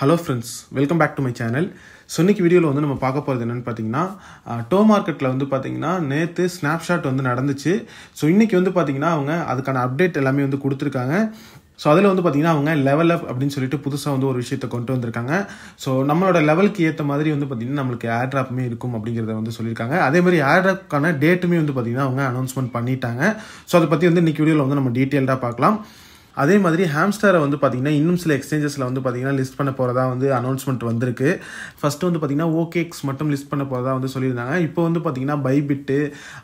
hello friends welcome back to my channel so இன்றைக்கி வீடியோவில் வந்து நம்ம பார்க்க போகிறது என்னென்னு பார்த்தீங்கன்னா டோ மார்க்கெட்டில் வந்து பார்த்தீங்கன்னா நேற்று ஸ்னாப்ஷாட் வந்து நடந்துச்சு ஸோ இன்றைக்கி வந்து பார்த்தீங்கன்னா அவங்க அதுக்கான அப்டேட் எல்லாமே வந்து கொடுத்துருக்காங்க ஸோ அதில் வந்து பார்த்திங்கன்னா அவங்க லெவல் அப் அப்படின்னு சொல்லிட்டு புதுசாக வந்து ஒரு விஷயத்தை கொண்டு வந்திருக்காங்க ஸோ நம்மளோட லெவலுக்கு ஏற்ற மாதிரி வந்து பார்த்திங்கன்னா நம்மளுக்கு ஏர் ட்ராப்புமே இருக்கும் அப்படிங்கிறத வந்து சொல்லியிருக்காங்க அதே மாதிரி ஏர் ட்ராப்க்கான டேட்டுமே வந்து பார்த்திங்கன்னா அவங்க அனௌன்ஸ்மெண்ட் பண்ணிட்டாங்க ஸோ அதை பற்றி வந்து இன்றைக்கி வீடியோவில் வந்து நம்ம டீட்டெயில்டாக பார்க்கலாம் அதே மாதிரி ஹாம்ஸ்டரை வந்து பார்த்திங்கன்னா இன்னும் சில எக்ஸ்சேஞ்சஸில் வந்து பார்த்திங்கன்னா லிஸ்ட் பண்ண போகிறதா வந்து அனௌன்ஸ்மெண்ட் வந்திருக்கு ஃபஸ்ட்டு வந்து பார்த்திங்கன்னா ஓகேக்ஸ் மட்டும் லிஸ்ட் பண்ண போகிறதா வந்து சொல்லியிருந்தாங்க இப்போ வந்து பார்த்திங்கன்னா பைபிட்டு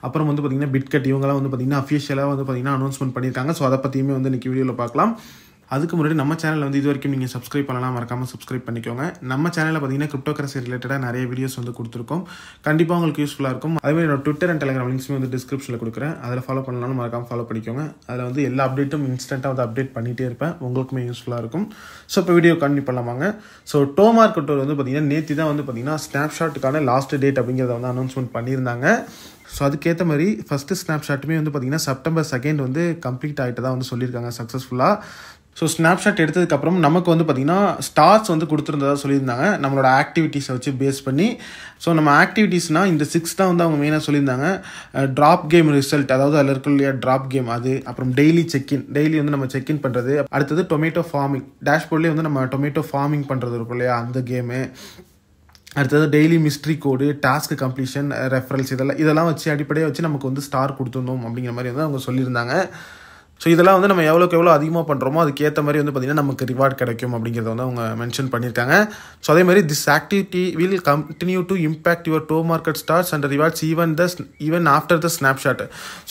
அப்புறம் வந்து பார்த்திங்கன்னா பிட்கட் இவங்கெல்லாம் வந்து பார்த்திங்கன்னா அஃபிஷியலாக வந்து பார்த்திங்கன்னா அனௌன்ஸ்மெண்ட் பண்ணியிருக்காங்க ஸோ அதை பற்றியுமே வந்து இன்றைக்கி வீடியோவில் பார்க்கலாம் அதுக்கு முன்னாடி நம்ம சேனலில் வந்து இது வரைக்கும் நீங்கள் சப்ஸ்கிரைப் பண்ணலாம் மறக்காமல் சப்ஸ்கிரைப் பண்ணிக்கோங்க நம்ம சேனலில் பார்த்தீங்கன்னா கிரிப்டோ கரன்சி ரிலேட்டடாக நிறைய வீடியோஸ் வந்து கொடுத்துருக்கோம் கண்டிப்பாக உங்களுக்கு யூஸ்ஃபுல்லாக இருக்கும் அதே மாதிரி என்னோட ட்விட்டர் அண்ட் டெலிகிராம் லிங்க்ஸுமே வந்து டிஸ்கிரிப்ஷனில் கொடுக்குறேன் அதில் ஃபாலோ பண்ணலாம்னு மறக்காமல் ஃபாலோ பண்ணிக்கோங்க அதில் வந்து எல்லா அப்டேட்டும் இன்ஸ்டண்ட்டாக வந்து அப்டேட் பண்ணிகிட்டே இருப்பேன் உங்களுக்குமே யூஸ்ஃபுல்லாக இருக்கும் ஸோ இப்போ வீடியோ கண்டி பண்ணலாமாங்க ஸோ டோ கட்டோர் வந்து பார்த்தீங்கன்னா நேற்று தான் வந்து பார்த்தீங்கன்னா ஸ்னாப்ஷாட்டுக்கான லாஸ்ட் டேட் அப்படிங்கிறத வந்து அனௌன்ஸ்மெண்ட் பண்ணியிருந்தாங்க ஸோ அதுக்கேற்ற மாதிரி ஃபஸ்ட்டு ஸ்னாப்ஷாட்டுமே வந்து பார்த்திங்கன்னா செப்டம்பர் செகண்ட் வந்து கம்ப்ளீட் ஆகிட்டு தான் வந்து சொல்லியிருக்காங்க சக்ஸஸ்ஃபுல்லாக ஸோ ஸ்னாப்ஷாட் எடுத்ததுக்கப்புறம் நமக்கு வந்து பார்த்திங்கன்னா ஸ்டார்ஸ் வந்து கொடுத்துருந்ததாக சொல்லியிருந்தாங்க நம்மளோட ஆக்டிவிட்டீஸை வச்சு பேஸ் பண்ணி ஸோ நம்ம ஆக்டிவிட்டீஸ்னால் இந்த சிக்ஸ் தான் வந்து அவங்க மெயினாக சொல்லியிருந்தாங்க ட்ராப் கேம் ரிசல்ட் அதாவது அதில் இருக்கும் இல்லையா ட்ராப் கேம் அது அப்புறம் டெய்லி செக்இன் டெய்லி வந்து நம்ம செக்இன் பண்ணுறது அடுத்தது டொமேட்டோ ஃபார்மிங் டேஷ்போர்ட்லேயே வந்து நம்ம டொமேட்டோ ஃபார்மிங் பண்ணுறது இருக்கும் இல்லையா அந்த கேமு அடுத்தது daily mystery code task completion reference இதெல்லாம் இதெல்லாம் வச்சு அடிப்படையாக வச்சு நமக்கு வந்து ஸ்டார் கொடுத்துருந்தோம் அப்படிங்கிற மாதிரி வந்து அவங்க சொல்லியிருந்தாங்க ஸோ இதெல்லாம் வந்து நம்ம எவ்வளோக்கு எவ்வளோ அதிகமாக பண்ணுறோமோ அதுக்கேற்ற மாதிரி வந்து பார்த்திங்கன்னா நமக்கு ரிவார்ட் கிடைக்கும் அப்படிங்கிறத வந்து அவங்க மென்ஷன் பண்ணியிருக்காங்க ஸோ அதே மாதிரி this activity will continue to impact your டோ மார்க்கெட் stars and rewards even the even after the snapshot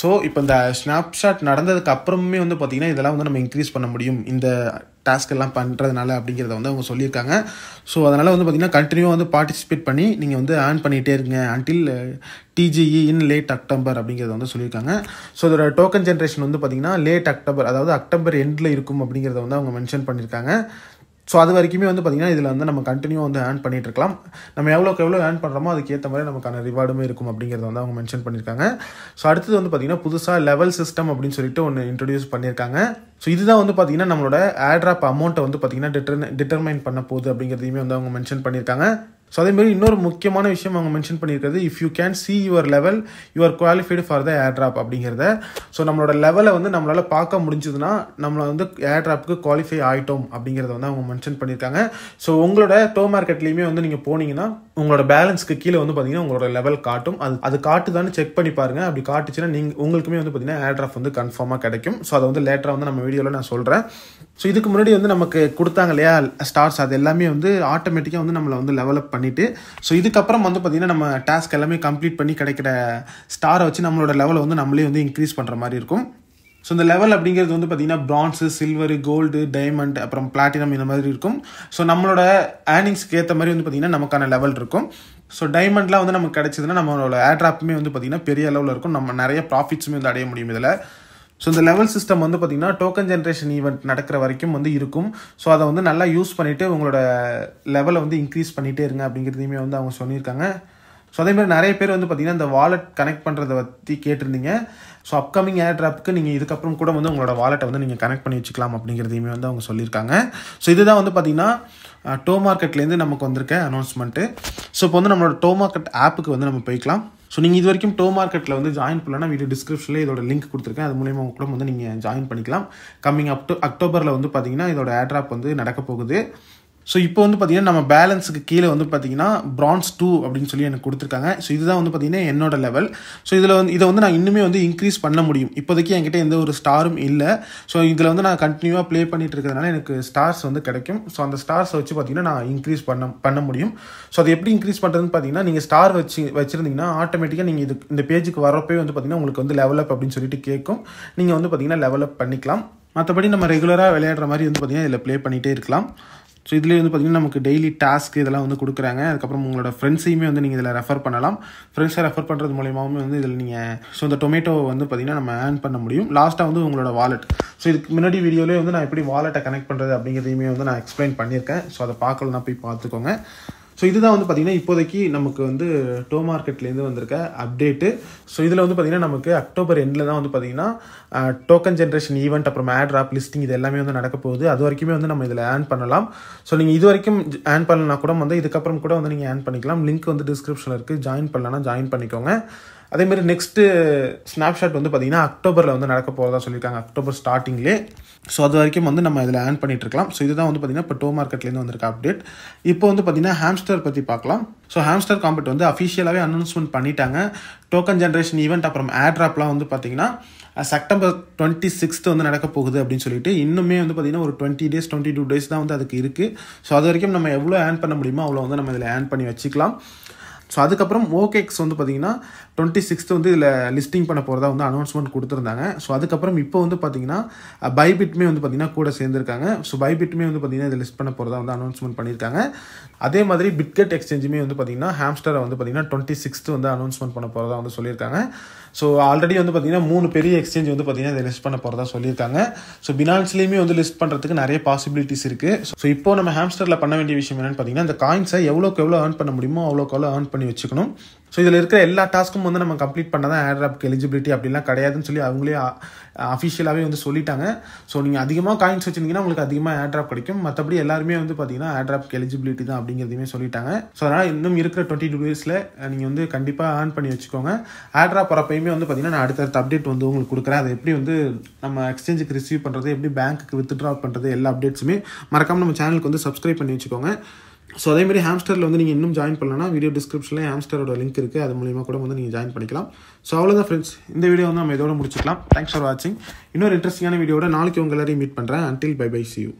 so இப்போ இந்த ஸ்னாப்ஷாட் நடந்ததுக்கு அப்புறமே வந்து பார்த்திங்கன்னா இதெல்லாம் வந்து நம்ம இன்க்ரீஸ் பண்ண முடியும் இந்த டாஸ்க் எல்லாம் பண்ணுறதுனால அப்படிங்கிறத வந்து அவங்க சொல்லியிருக்காங்க ஸோ அதனால் வந்து பார்த்திங்கன்னா கண்டினியூ வந்து பார்ட்டிசிபேட் பண்ணி நீங்கள் வந்து ஏர்ன் பண்ணிகிட்டே இருங்க until TGE e in late October அப்படிங்கிறத வந்து சொல்லியிருக்காங்க ஸோ அதோட டோக்கன் ஜென்ரேஷன் வந்து பார்த்திங்கன்னா லேட் அக்டோபர் அதாவது அக்டோபர் எண்டில் இருக்கும் அப்படிங்கிறத வந்து அவங்க மென்ஷன் பண்ணியிருக்காங்க ஸோ அது வரைக்குமே வந்து பார்த்திங்கன்னா இதில் வந்து நம்ம கண்டினியூ வந்து ஏர்ன் பண்ணிகிட்டு இருக்கலாம் நம்ம எவ்வளோக்கு எவ்வளோ ஏர்ன் பண்ணுறோமோ அதுக்கேற்ற மாதிரி நமக்கான ரிவார்டுமே இருக்கும் அப்படிங்கிறத வந்து அவங்க மென்ஷன் பண்ணியிருக்காங்க ஸோ அடுத்தது வந்து பார்த்திங்கன்னா புதுசாக லெவல் சிஸ்டம் அப்படின்னு சொல்லிட்டு ஒன்று இன்ட்ரடியூஸ் பண்ணியிருக்காங்க ஸோ இதுதான் வந்து பார்த்திங்கன்னா நம்மளோட ஆட்ராப் அமௌண்ட்டை வந்து பார்த்திங்கன்னா டிட்டர் டிட்டர்மைன் பண்ண போகுது அப்படிங்கிறதையுமே வந்து அவங்க மென்ஷன் பண்ணியிருக்காங்க ஸோ அதேமாதிரி இன்னொரு முக்கியமான விஷயம் அவங்க மென்ஷன் பண்ணியிருக்கிறது if you can see your level you're qualified for the airdrop அப்படிங்கிறத ஸோ நம்மளோட லெவலை வந்து நம்மளால் பார்க்க முடிஞ்சதுன்னா நம்மளை வந்து ஏர் ட்ராப்புக்கு குவாலிஃபை ஆகிட்டோம் அப்படிங்கிறத வந்து அவங்க மென்ஷன் பண்ணியிருக்காங்க ஸோ உங்களோட டோ மார்க்கெட்லேயுமே வந்து நீங்கள் போனீங்கன்னா உங்களோட பேலன்ஸ்க்கு கீழே வந்து பார்த்தீங்கன்னா உங்களோட லெவல் காட்டும் அது அது காட்டுதான்னு செக் பண்ணி பாருங்கள் அப்படி காட்டுச்சுன்னா நீங்கள் உங்களுக்குமே வந்து பார்த்தீங்கன்னா ஏர் ட்ராஃப் வந்து கன்ஃபார்மாக கிடைக்கும் ஸோ அதை வந்து லேட்டராக வந்து நம்ம வீடியோவில் நான் சொல்கிறேன் ஸோ இதுக்கு முன்னாடி வந்து நமக்கு கொடுத்தாங்க இல்லையா ஸ்டார்ஸ் அது எல்லாமே வந்து ஆட்டோமேட்டிக்காக வந்து நம்மளை வந்து லெவலப் பண்ணிவிட்டு ஸோ இதுக்கப்புறம் வந்து பார்த்திங்கன்னா நம்ம டாஸ்க் எல்லாமே கம்ப்ளீட் பண்ணி கிடைக்கிற ஸ்டாரை வச்சு நம்மளோட லெவலை வந்து நம்மளே வந்து இன்க்ரீஸ் பண்ணுற மாதிரி இருக்கும் ஸோ இந்த லெவல் அப்படிங்கிறது வந்து பார்த்திங்கன்னா ப்ரான்ஸு சில்வரு கோல்டு டைமண்ட் அப்புறம் பிளாட்டினம் இந்த மாதிரி இருக்கும் ஸோ நம்மளோட ஏர்னிங்ஸ்க்கு ஏற்ற மாதிரி வந்து பார்த்திங்கன்னா நமக்கான லெவல் இருக்கும் ஸோ டைமண்ட்லாம் வந்து நமக்கு கிடச்சதுன்னா நம்மளோட ஏர்ட்ராப்புமே வந்து பார்த்திங்கன்னா பெரிய லெவலில் இருக்கும் நம்ம நிறைய ப்ராஃபிட்ஸுமே வந்து அடைய முடியும் இதில் ஸோ இந்த லெவல் சிஸ்டம் வந்து பார்த்திங்கன்னா டோக்கன் ஜென்ரேஷன் ஈவெண்ட் நடக்கிற வரைக்கும் வந்து இருக்கும் ஸோ அதை வந்து நல்லா யூஸ் பண்ணிவிட்டு உங்களோட லெவலை வந்து இன்க்ரீஸ் பண்ணிகிட்டே இருங்க அப்படிங்கிறதையுமே வந்து அவங்க சொல்லியிருக்காங்க ஸோ அதே மாதிரி நிறைய பேர் வந்து பார்த்திங்கன்னா இந்த வாலெட் கனெக்ட் பண்ணுறத பற்றி கேட்டிருந்தீங்க ஸோ அப்கமிங் ஏர் ட்ராப்புக்கு நீங்கள் இதுக்கப்புறம் கூட வந்து உங்களோட வாலெட்டை வந்து நீங்கள் கனெக்ட் பண்ணி வச்சுக்கலாம் அப்படிங்கிறதையுமே வந்து அவங்க சொல்லியிருக்காங்க ஸோ இதுதான் வந்து பார்த்திங்கன்னா டோ மார்க்கெட்லேருந்து நமக்கு வந்திருக்க அனௌன்ஸ்மெண்ட்டு ஸோ இப்போ வந்து நம்மளோட டோ மார்க்கெட் ஆப்புக்கு வந்து நம்ம போய்க்கலாம் ஸோ நீங்கள் இது வரைக்கும் டோ மார்க்கெட்டில் வந்து ஜாயின் பண்ணலன்னா வீடியோ டிஸ்கிரிப்ஷனில் இதோட லிங்க் கொடுத்துருக்கேன் அது மூலியமாக கூட வந்து நீங்கள் ஜாயின் பண்ணிக்கலாம் கம்மிங் அப் டு அக்டோபரில் வந்து பார்த்தீங்கன்னா இதோட ஏட்ராப் வந்து நடக்க போகுது ஸோ இப்போ வந்து பார்த்தீங்கன்னா நம்ம பேலன்ஸுக்கு கீழே வந்து பார்த்தீங்கன்னா ப்ரான்ஸ் டூ அப்படின்னு சொல்லி எனக்கு கொடுத்துருக்காங்க ஸோ இதுதான் வந்து பார்த்திங்கன்னா என்னோட லெவல் ஸோ இதில் வந்து இதை வந்து நான் இன்னுமே வந்து இன்க்ரீஸ் பண்ண முடியும் இப்போதைக்கு என்கிட்ட எந்த ஒரு ஸ்டாரும் இல்லை ஸோ இதில் வந்து நான் கண்டினியூவாக ப்ளே பண்ணிட்டு இருக்கிறதுனால எனக்கு ஸ்டார்ஸ் வந்து கிடைக்கும் ஸோ அந்த ஸ்டார்ஸை வச்சு பார்த்திங்கன்னா நான் இன்க்ரீஸ் பண்ண பண்ண முடியும் ஸோ அதை எப்படி இன்க்ரீஸ் பண்ணுறதுன்னு பார்த்தீங்கன்னா நீங்கள் ஸ்டார் வச்சு வச்சுருந்தீங்கன்னா ஆட்டோமேட்டிக்காக நீங்கள் இது இந்த பேஜுக்கு வரப்பே வந்து பார்த்திங்கன்னா உங்களுக்கு வந்து லெவலப் அப்படின்னு சொல்லிட்டு கேட்கும் நீங்கள் வந்து பார்த்திங்கன்னா லெவலப் பண்ணிக்கலாம் மற்றபடி நம்ம ரெகுலராக விளையாடுற மாதிரி வந்து பார்த்திங்கன்னா இதில் ப்ளே பண்ணிகிட்டே இருக்கலாம் ஸோ இதுலேயே வந்து பார்த்திங்கன்னா நமக்கு டெய்லி டாஸ்க் இதெல்லாம் வந்து கொடுக்குறாங்க அதுக்கப்புறம் உங்களோட ஃப்ரெண்ட்ஸையுமே வந்து நீங்கள் இதில் ரெஃபர் பண்ணலாம் ஃப்ரெண்ட்ஸை ரெஃபர் பண்ணுறது மூலியமாகவும் வந்து இதில் நீங்கள் ஸோ இந்த டொமேட்டோ வந்து பார்த்திங்கன்னா நம்ம ஏர்ன் பண்ண முடியும் லாஸ்ட்டாக வந்து உங்களோட வாலெட் ஸோ இதுக்கு முன்னாடி வீடியோலேயே வந்து நான் எப்படி வாலெட்டை கனெக்ட் பண்ணுறது அப்படிங்கிறதையுமே வந்து நான் எக்ஸ்பிளைன் பண்ணியிருக்கேன் ஸோ அதை பார்க்கலாம் போய் பார்த்துக்கோங்க ஸோ இதுதான் வந்து பார்த்தீங்கன்னா இப்போதைக்கு நமக்கு வந்து டோ மார்க்கெட்லேருந்து வந்திருக்க அப்டேட்டு ஸோ இதில் வந்து பார்த்தீங்கன்னா நமக்கு அக்டோபர் எண்டில் தான் வந்து பார்த்திங்கன்னா டோக்கன் ஜென்ரேஷன் ஈவெண்ட் அப்புறம் ஆட் ராப் லிஸ்டிங் இது எல்லாமே வந்து நடக்க போகுது அது வரைக்குமே வந்து நம்ம இதில் ஏர்ன் பண்ணலாம் ஸோ நீங்கள் இது வரைக்கும் ஆன் பண்ணலாம் கூட வந்து இதுக்கப்புறம் கூட வந்து நீங்கள் ஆன் பண்ணிக்கலாம் லிங்க் வந்து டிஸ்கிரிப்ஷனில் இருக்குது ஜாயின் பண்ணலன்னா ஜாயின் பண்ணிக்கோங்க மாதிரி நெக்ஸ்ட்டு ஸ்னாப்ஷாட் வந்து பார்த்தீங்கன்னா அக்டோபரில் வந்து நடக்க போகிறதா சொல்லியிருக்காங்க அக்டோபர் ஸ்டார்டிங்லேயே ஸோ அது வரைக்கும் வந்து நம்ம இதில் ஆன் பண்ணிட்டுருக்கலாம் ஸோ இதுதான் வந்து பார்த்தீங்கன்னா இப்போ டோ மார்க்கெட்லேருந்து வந்திருக்க அப்டேட் இப்போ வந்து பார்த்தீங்கன்னா ஹாம்ஸ்டர் பற்றி பார்க்கலாம் ஸோ ஹாம்ஸ்டர் காம்பெட் வந்து அஃபிஷியலாகவே அனௌன்ஸ்மெண்ட் பண்ணிட்டாங்க டோக்கன் ஜென்ரேஷன் ஈவெண்ட் அப்புறம் ஏர்ட்ராப்லாம் வந்து பார்த்தீங்கன்னா செப்டம்பர் டுவெண்ட்டி சிக்ஸ்த்து வந்து நடக்க போகுது அப்படின்னு சொல்லிட்டு இன்னுமே வந்து பார்த்திங்கன்னா ஒரு twenty days twenty two days தான் வந்து அதுக்கு இருக்குது ஸோ அது வரைக்கும் நம்ம எவ்வளோ ஏர்ன் பண்ண முடியுமோ அவ்வளோ வந்து நம்ம இதில் ஏர்ன் பண்ணி வச்சுக்கலாம் ஸோ அதுக்கப்புறம் ஓகேக்ஸ் வந்து பார்த்திங்கன்னா டுவெண்ட்டி சிக்ஸ்த்து வந்து இதில் லிஸ்டிங் பண்ண போகிறதா வந்து அனௌன்ஸ்மெண்ட் கொடுத்துருந்தாங்க ஸோ அதுக்கப்புறம் இப்போ வந்து பார்த்தீங்கன்னா பைபிட்மே வந்து பார்த்திங்கன்னா கூட சேர்ந்துருக்காங்க ஸோ பைபிட்மே வந்து பார்த்திங்கன்னா இதை லிஸ்ட் பண்ண போகிறதா வந்து அனௌன்ஸ்மெண்ட் பண்ணியிருக்காங்க அதே மாதிரி பிட்கெட் எக்ஸ்சேஞ்சுமே வந்து பார்த்திங்கன்னா ஹாம்ஸ்டரை வந்து பார்த்திங்கன்னா டுவெண்ட்டி சிக்ஸ்த்து வந்து அனௌன்ஸ்மெண்ட் பண்ண போகிறதா வந்து சொல்லியிருக்காங்க ஸோ ஆல்ரெடி வந்து பார்த்திங்கன்னா மூணு பெரிய எக்ஸ்சேஞ்ச் வந்து பார்த்திங்கன்னா இதை லிஸ்ட் பண்ண போகிறதா சொல்லியிருக்காங்க ஸோ பினான்ஸ்லேயுமே வந்து லிஸ்ட் பண்ணுறதுக்கு நிறைய பாசிபிலிட்டிஸ் இருக்குது ஸோ இப்போ நம்ம ஹாம்ஸ்டரில் பண்ண வேண்டிய விஷயம் என்னென்னு பார்த்தீங்கன்னா இந்த காயின்ஸை எவ்வளோக்கு எவ்வளோ ஏர்ன் பண்ண முடியுமோ அவ்வளோக்கு அவ்வளோ ஏர்ன் பண்ணி வச்சுக்கணும் ஸோ இதில் இருக்கிற எல்லா டாஸ்க்கும் வந்து நம்ம கம்ப்ளீட் பண்ண தான் ஆட் எலிஜிபிலிட்டி அப்படிலாம் கிடையாதுன்னு சொல்லி அவங்களே அஃபிஷியலாகவே வந்து சொல்லிட்டாங்க ஸோ நீங்கள் அதிகமாக காயின்ஸ் வச்சுருந்தீங்கன்னா உங்களுக்கு அதிகமாக ஆட் ட்ராப் கிடைக்கும் மற்றபடி எல்லாருமே வந்து பார்த்தீங்கன்னா ஆட் எலிஜிபிலிட்டி தான் அப்படிங்கிறதையுமே சொல்லிட்டாங்க ஸோ அதனால் இன்னும் இருக்கிற டுவெண்ட்டி டூ டேஸில் நீங்கள் வந்து கண்டிப்பாக ஏர்ன் பண்ணி வச்சுக்கோங்க ஆட் ட்ராப் வரப்பையுமே வந்து பார்த்தீங்கன்னா நான் அடுத்தடுத்த அப்டேட் வந்து உங்களுக்கு கொடுக்குறேன் அதை எப்படி வந்து நம்ம எக்ஸ்சேஞ்சுக்கு ரிசீவ் பண்ணுறது எப்படி பேங்க்குக்கு வித்ட்ரா பண்ணுறது எல்லா அப்டேட்ஸுமே மறக்காமல் நம்ம சேனலுக்கு வந்து சப்ஸ்கிரைப் பண்ணி வச்சுக்கோங்க ஸோ அதே மாதிரி ஹாம்ஸ்டரில் வந்து நீங்கள் இன்னும் ஜாயின் பண்ணலன்னா வீடியோ டிஸ்கிரிப்ஷனில் ஹாம்ஸ்டரோட லிங்க் இருக்குது அது மூலிமா கூட வந்து நீங்கள் ஜாயின் பண்ணிக்கலாம் ஸோ அவ்வளோதான் ஃப்ரெண்ட்ஸ் இந்த வீடியோ வந்து நம்ம இதோட முடிச்சுக்கலாம் தேங்க்ஸ் ஃபார் வாட்சிங் இன்னொரு இன்ட்ரெஸ்டிங்கான வீடியோட நாளைக்கு உங்க மீட் பண்ணுறேன் until bye bye see you